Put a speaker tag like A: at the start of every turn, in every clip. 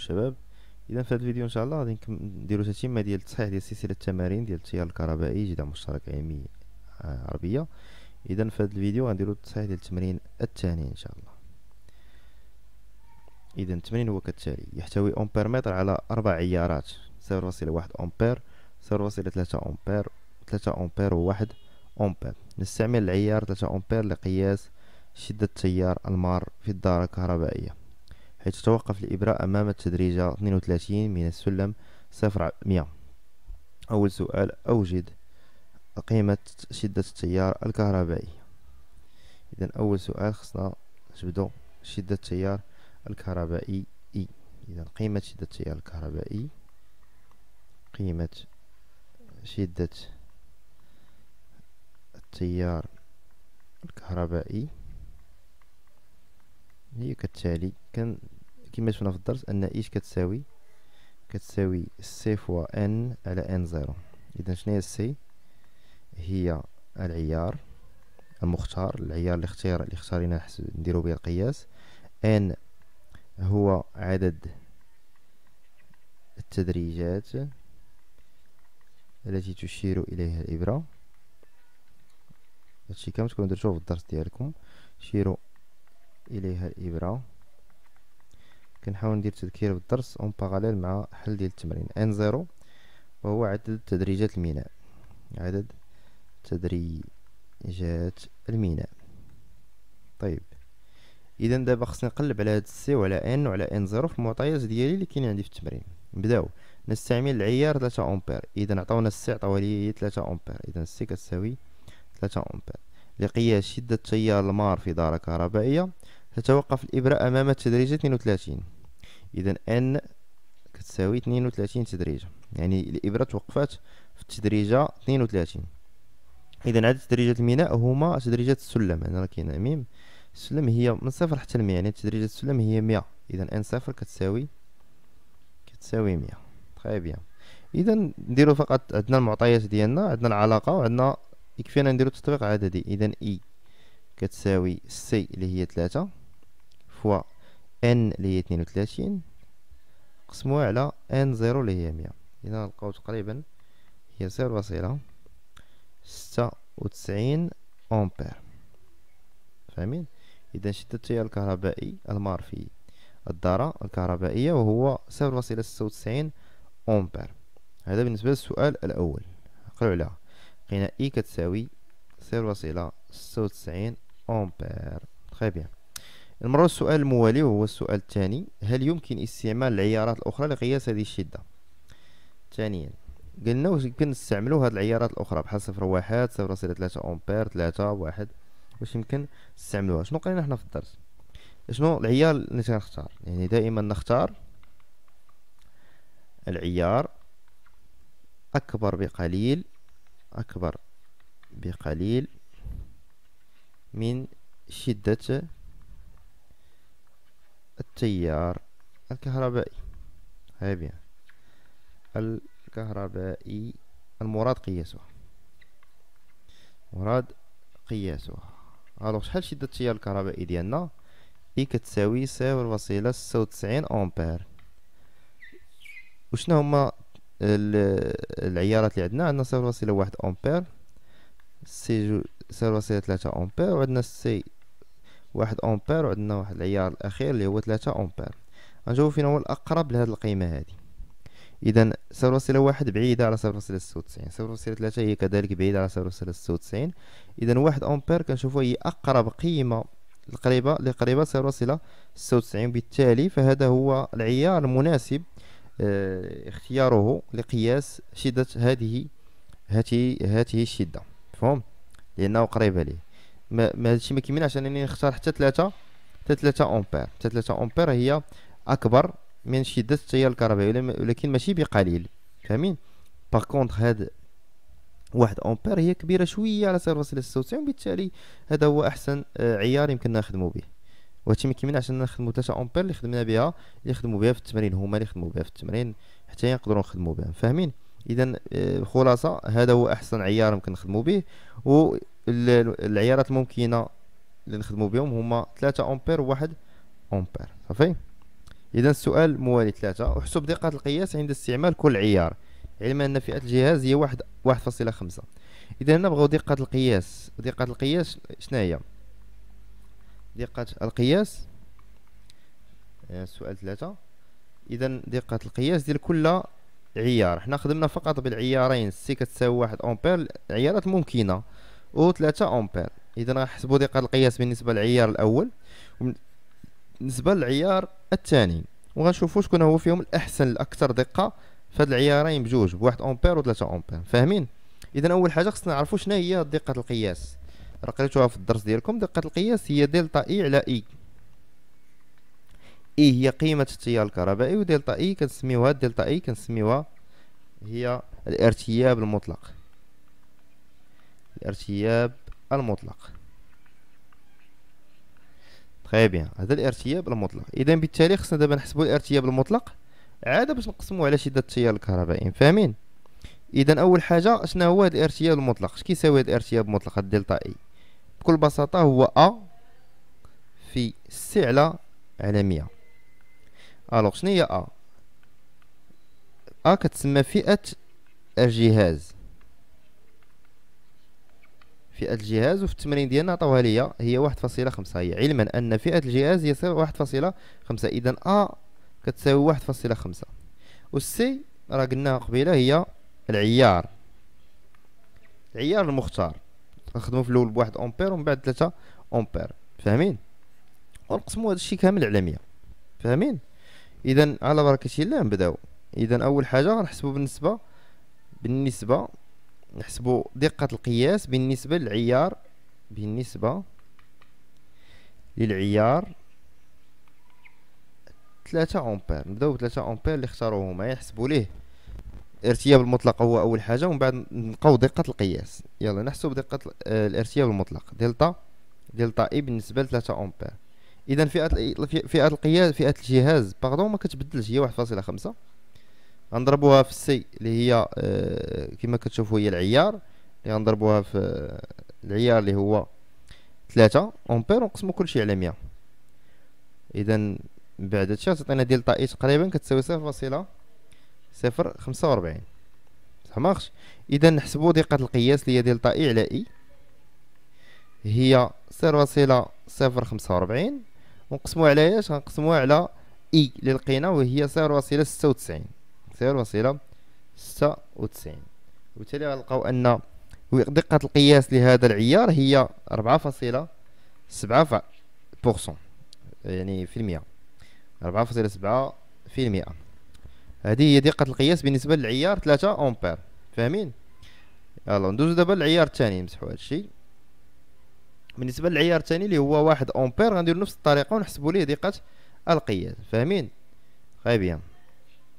A: شباب اذا في هذا الفيديو ان شاء الله غادي نديرو تتمه ديال التصحيح ديال سلسله التمارين ديال التيار الكهربائي جدا مشترك علمي آه، عربيه اذا في هذا الفيديو غنديرو التصحيح ديال التمرين الثاني ان شاء الله اذا التمرين هو كالتالي يحتوي امبيرمتر على اربع عيارات 0.1 امبير 0.3 امبير 3 امبير و1 امبير نستعمل العيار 3 امبير لقياس شدة التيار المار في الدارة الكهربائية حيث توقف الإبرة أمام التدريجة 32 من السلم 0-100 أول سؤال أوجد قيمة شدة التيار الكهربائي إذا أول سؤال خصنا نجبدو شدة التيار الكهربائي إي إذا قيمة شدة التيار الكهربائي قيمة شدة التيار الكهربائي هي كالتالي كان كما شفنا في الدرس ان ايش كتساوي كتساوي سي فوا ان على ان زيرو اذا شنو هي السي هي العيار المختار العيار اللي اختار اللي اختارينا نديرو به القياس ان هو عدد التدريجات التي تشير اليها الابره هادشي كامل تكونوا درتوه في الدرس ديالكم شيروا اليها الابره كنحاول ندير تذكير بالدرس اون باراليل مع حل ديال التمرين ان زيرو وهو عدد تدريجات الميناء عدد تدريجات الميناء طيب اذا دابا خصني نقلب على هاد السي وعلى ان وعلى ان زيرو في المعطيات ديالي اللي كاين عندي في التمرين نبداو نستعمل العيار 3 امبير اذا عطاونا السي عطاو لي 3 امبير اذا السي كتساوي 3 امبير لقياس شده تيار المار في داره كهربائيه تتوقف الإبرة أمام التدريجة 32 إذا أن كتساوي 32 تدريجة يعني الإبرة توقفت في التدريجة 32 إذا عدد تدريجات الميناء هما تدريجات السلم هنا كاين ميم السلم هي من صفر حتى المية يعني تدريجات السلم هي مية إذا أن صفر كتساوي كتساوي مية تخي بيان إذا نديرو فقط عندنا المعطيات ديالنا عندنا العلاقة وعندنا يكفينا نديرو تطبيق عددي إذا إي e كتساوي سي اللي هي ثلاثة فوا ان اللي هي اثنين قسموها على ان زيرو اللي هي مية اذا نلقاو تقريبا هي صفر وصيله ستة امبير فاهمين اذا شدة التيار الكهربائي المعرفي الدارة الكهربائية وهو صفر وصيلة ستة وتسعين امبير هذا بالنسبة للسؤال الاول نقلو عليها لقينا اي e كتساوي صفر وصيلة ستة وتسعين امبير تخي طيب يعني. بيان المرة السؤال الموالي هو السؤال الثاني هل يمكن استعمال العيارات الأخرى لقياس هذه الشدة ثانيا قلنا واش يمكن نستعملو هذه العيارات الأخرى بحال صفر واحد صفر صفر تلاتة أمبير تلاتة واحد واش يمكن نستعملوها شنو قرينا حنا في الدرس شنو العيار اللي تنختار يعني دائما نختار العيار أكبر بقليل أكبر بقليل من شدة التيار الكهربائي هاي بيان الكهربائي المراد قياسه مراد قياسها الوغ شحال شدة التيار الكهربائي ديالنا اي كتساوي صفر فاصلة ستة وتسعين امبير وشنو هما العيارات اللي عندنا عندنا صفر فاصلة واحد امبير سي جو صفر فاصلة تلاتة امبير وعندنا سي واحد امبير وعندنا واحد العيار الاخير اللي هو 3 امبير غنشوفو فين هو الاقرب لهاد القيمه هادي اذا صفر فاصلة واحد بعيده على صفر فاصلة ستة وتسعين صفر فاصلة ثلاثة هي كذلك بعيده على صفر فاصلة ستة وتسعين اذا واحد امبير كنشوفو هي اقرب قيمه القريبه اللي قريبه صفر فاصلة ستة وتسعين بالتالي فهذا هو العيار المناسب اه اختياره لقياس شده هذه هذه هذه الشده مفهوم لانه قريبة ليه ما هادشي ما كيمين عشان انني نختار حتى ثلاثة حتى ثلاثة امبير حتى ثلاثة امبير هي اكبر من شدة التيار الكهربائي ولكن ماشي بقليل فاهمين باغ كونطخ هاد واحد امبير هي كبيرة شوية على صفر فاصلة ستة وتسعين بالتالي هذا هو احسن آه، عيار يمكن نخدمو به وهادشي ما كيمين عشان نخدمو ثلاثة امبير اللي خدمنا بها اللي خدمو بها في التمرين هما اللي خدمو بها في التمرين حتى نقدرو نخدمو بها فاهمين اذا آه، خلاصه هذا هو احسن عيار يمكن نخدمو به و العيارات الممكنه اللي نخدموا بهم هما 3 امبير و 1 امبير صافي اذا السؤال موالي 3 احسب دقه القياس عند استعمال كل عيار علما ان فئه الجهاز هي 1 1.5 اذا هنا بغاو دقه القياس دقه القياس شنو هي دقه القياس السؤال آه، 3 اذا دقه القياس ديال كل عيار حنا خدمنا فقط بالعيارين السي كتساوي 1 امبير العيارات الممكنه و 3 امبير اذا غنحسبوا دقه القياس بالنسبه للعيار الاول بالنسبه للعيار الثاني وغنشوفوا شكون هو فيهم الاحسن الاكثر دقه فهاد العيارين بجوج بواحد امبير و 3 امبير فاهمين اذا اول حاجه خصنا نعرفوا شنو هي دقه القياس راه قريتوها في الدرس ديالكم دقه القياس هي دلتا اي على اي اي هي قيمه التيار الكهربائي ودلتا اي كنسميوها دلتا اي كنسميوها هي الارتياب المطلق الارتياب المطلق تري بيان هذا الارتياب المطلق اذا بالتالي خصنا دابا نحسبوا الارتياب المطلق عاد باش نقسموه على شده التيار الكهربائي فاهمين اذا اول حاجه شنو هو هذا الارتياب المطلق اش كيساوي هذا الارتياب المطلق الدلتا اي بكل بساطه هو ا في سي على على 100 الوغ شنو هي ا ا كتسمى فئه الجهاز فئه الجهاز وفي التمرين ديالنا عطاوها ليا هي 1.5 هي علما ان فئه الجهاز هي 1.5 اذا ا كتساوي 1.5 والسي راه قلنا قبيله هي العيار العيار المختار نخدمو في الاول بواحد امبير ومن بعد 3 امبير فاهمين ونقسمو هادشي كامل على 100 فاهمين اذا على بركه الله نبداو اذا اول حاجه غنحسبو بالنسبه بالنسبه نحسبوا دقة القياس بالنسبة للعيار بالنسبة للعيار ثلاثة امبير نبداو بثلاثة امبير اللي اختاروه هما يحسبوا ليه الارتياب المطلق هو اول حاجه ومن بعد نلقاو دقه القياس يلا نحسب دقه آه، الارتياب المطلق دلتا دلتا اي بالنسبه لثلاثة امبير اذا فئه فئه القياس فئه الجهاز باردون ما كتبدلش هي خمسة غنضربوها في السي اللي هي آه، كما كتشوفوا هي العيار اللي غنضربوها في العيار اللي هو ثلاثة امبير ونقسمو كلشي على مية اذا من بعد هادشي غتعطينا دلتا اي تقريبا كتساوي صفر فاصلة صفر خمسة وربعين صح اذا نحسبو دقة القياس اللي هي دلتا اي على اي هي صفر صفر خمسة وربعين ونقسموها على ايش غنقسموها على اي اللي لقينا وهي صفر ستة وتسعين وصيلة ستة وتسعين وبالتالي غنلقاو ان دقة القياس لهذا العيار هي فاصلة سبعة بورسون يعني في المئة فاصلة سبعة في المئة هذه هي دقة القياس بالنسبة للعيار ثلاثة أمبير فاهمين يلا ندوزو دابا للعيار الثاني نمسحو هادشي بالنسبة للعيار الثاني اللي هو واحد أمبير غنديرو نفس الطريقة ونحسبو ليه دقة القياس فاهمين خايبين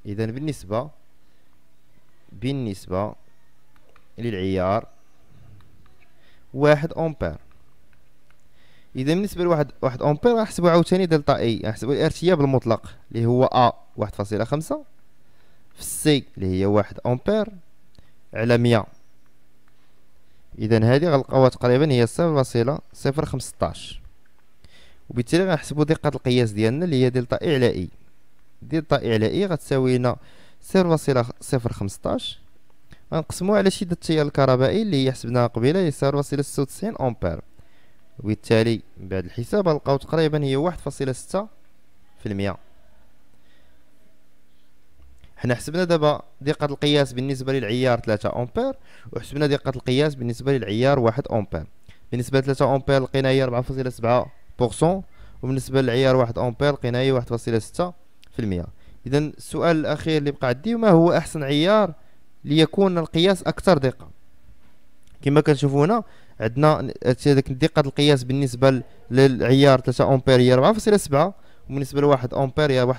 A: اذا بالنسبه بالنسبه للعيار واحد امبير اذا بالنسبه لواحد واحد امبير غنحسبو عاوتاني دلتا اي غنحسبو الارتياب المطلق اللي هو ا واحد فاصله خمسة في السي اللي هي واحد امبير على مية اذا هذه غنلقاوها تقريبا هي صفر فاصله صفر خمسطاش وبالتالي غنحسبو دقه القياس ديالنا اللي هي دلتا اي على اي ديال طائع على اي غتساوي لنا 0.015 فاصلة صفر خمسطاش على شدة التيار الكهربائي اللي هي حسبناها قبيله هي 0.96 ستة وتسعين أمبير وبالتالي بعد الحساب غنلقاو تقريبا هي واحد فاصلة ستة في المية حنا حسبنا دابا دقة القياس بالنسبة للعيار 3 أمبير وحسبنا دقة القياس بالنسبة للعيار واحد أمبير بالنسبة 3 أمبير لقينا هي ربعة فاصلة سبعة بوغسون وبالنسبة للعيار واحد أمبير لقينا هي واحد فاصلة ستة في المئة إذا السؤال الأخير اللي بقى عندي ما هو أحسن عيار ليكون القياس أكثر دقة كما كنشوفوا هنا عندنا دقة القياس بالنسبة للعيار 3 أمبير هي 4.7 وبالنسبة لواحد أمبير هي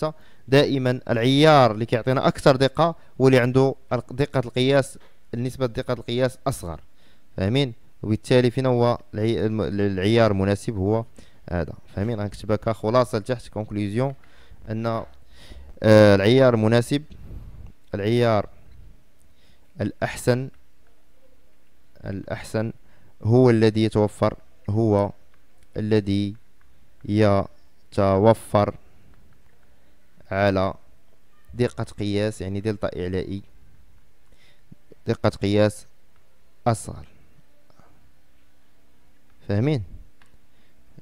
A: 1.6 دائما العيار اللي كيعطينا أكثر دقة هو اللي عنده دقة القياس النسبة دقة القياس أصغر فاهمين وبالتالي فينا هو العيار المناسب هو هذا فاهمين غنكتبها كخلاصة لتحت كونكلوزيون ان آه، العيار المناسب العيار الأحسن الأحسن هو الذي يتوفر هو الذي يتوفر على دقة قياس يعني دلتا إعلائي دقة قياس أصغر فاهمين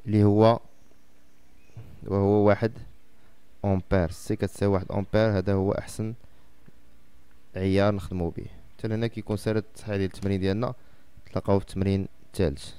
A: اللي هو وهو واحد امبير سي كتساوي واحد امبير هذا هو احسن عيار نخدمو به حتى هنا كيكون سالت التصحيح ديال التمرين ديالنا نتلاقاو في التمرين الثالث